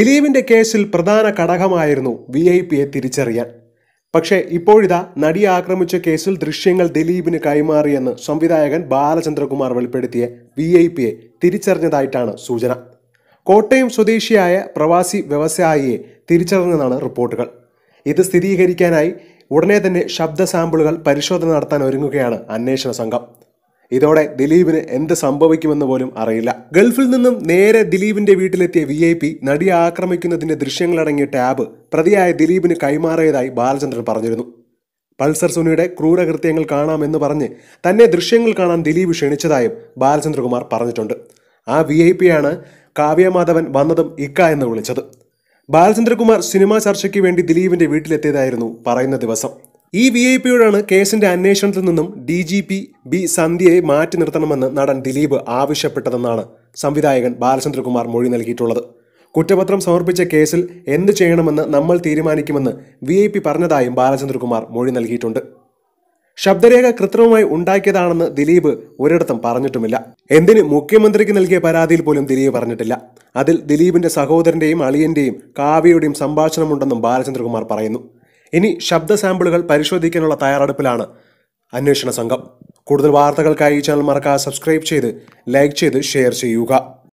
ദിലീപിന്റെ കേസിൽ പ്രധാന ഘടകമായിരുന്നു വി ഐ പിയെ തിരിച്ചറിയാൻ പക്ഷേ ഇപ്പോഴിതാ നടി ആക്രമിച്ച കേസിൽ ദൃശ്യങ്ങൾ ദിലീപിന് കൈമാറിയെന്ന് സംവിധായകൻ ബാലചന്ദ്രകുമാർ വെളിപ്പെടുത്തിയ വി ഐ പിയെ തിരിച്ചറിഞ്ഞതായിട്ടാണ് സൂചന കോട്ടയം സ്വദേശിയായ പ്രവാസി വ്യവസായിയെ തിരിച്ചറിഞ്ഞതാണ് റിപ്പോർട്ടുകൾ ഇത് സ്ഥിരീകരിക്കാനായി ഉടനെ തന്നെ ശബ്ദ സാമ്പിളുകൾ പരിശോധന നടത്താൻ ഒരുങ്ങുകയാണ് അന്വേഷണ സംഘം ഇതോടെ ദിലീപിന് എന്ത് സംഭവിക്കുമെന്ന് പോലും അറിയില്ല ഗൾഫിൽ നിന്നും നേരെ ദിലീപിന്റെ വീട്ടിലെത്തിയ വി ഐ പി നടിയെ ആക്രമിക്കുന്നതിന്റെ ദൃശ്യങ്ങളടങ്ങിയ ടാബ് പ്രതിയായ ദിലീപിന് കൈമാറിയതായി ബാലചന്ദ്രൻ പറഞ്ഞിരുന്നു പൾസർ സുനിയുടെ ക്രൂരകൃത്യങ്ങൾ കാണാമെന്ന് പറഞ്ഞ് തന്നെ ദൃശ്യങ്ങൾ കാണാൻ ദിലീപ് ക്ഷണിച്ചതായും ബാലചന്ദ്രകുമാർ പറഞ്ഞിട്ടുണ്ട് ആ വി ഐ പിയാണ് കാവ്യമാധവൻ വന്നതും ഇക്ക എന്ന് വിളിച്ചത് ബാലചന്ദ്രകുമാർ സിനിമാ ചർച്ചയ്ക്ക് വേണ്ടി ദിലീപിന്റെ വീട്ടിലെത്തിയതായിരുന്നു പറയുന്ന ദിവസം ഈ വി ഐ പിയോടാണ് കേസിന്റെ അന്വേഷണത്തിൽ നിന്നും ഡി ജി പി ബി സന്ധ്യയെ മാറ്റി നിർത്തണമെന്ന് നടൻ ദിലീപ് ആവശ്യപ്പെട്ടതെന്നാണ് സംവിധായകൻ ബാലചന്ദ്രകുമാർ മൊഴി നൽകിയിട്ടുള്ളത് കുറ്റപത്രം സമർപ്പിച്ച കേസിൽ എന്ത് ചെയ്യണമെന്ന് നമ്മൾ തീരുമാനിക്കുമെന്ന് വി ഐ പി പറഞ്ഞതായും ബാലചന്ദ്രകുമാർ മൊഴി നൽകിയിട്ടുണ്ട് ശബ്ദരേഖ കൃത്രിമമായി ഉണ്ടാക്കിയതാണെന്ന് ദിലീപ് ഒരിടത്തും പറഞ്ഞിട്ടുമില്ല എന്തിന് മുഖ്യമന്ത്രിക്ക് നൽകിയ പരാതിയിൽ പോലും ദിലീപ് പറഞ്ഞിട്ടില്ല അതിൽ ദിലീപിന്റെ സഹോദരന്റെയും അളിയന്റെയും കാവ്യയുടെയും സംഭാഷണമുണ്ടെന്നും ബാലചന്ദ്രകുമാർ പറയുന്നു ഇനി ശബ്ദ സാമ്പിളുകൾ പരിശോധിക്കാനുള്ള തയ്യാറെടുപ്പിലാണ് അന്വേഷണ സംഘം കൂടുതൽ വാർത്തകൾക്കായി ചാനൽ മറക്കാതെ സബ്സ്ക്രൈബ് ചെയ്ത് ലൈക്ക് ചെയ്ത് ഷെയർ ചെയ്യുക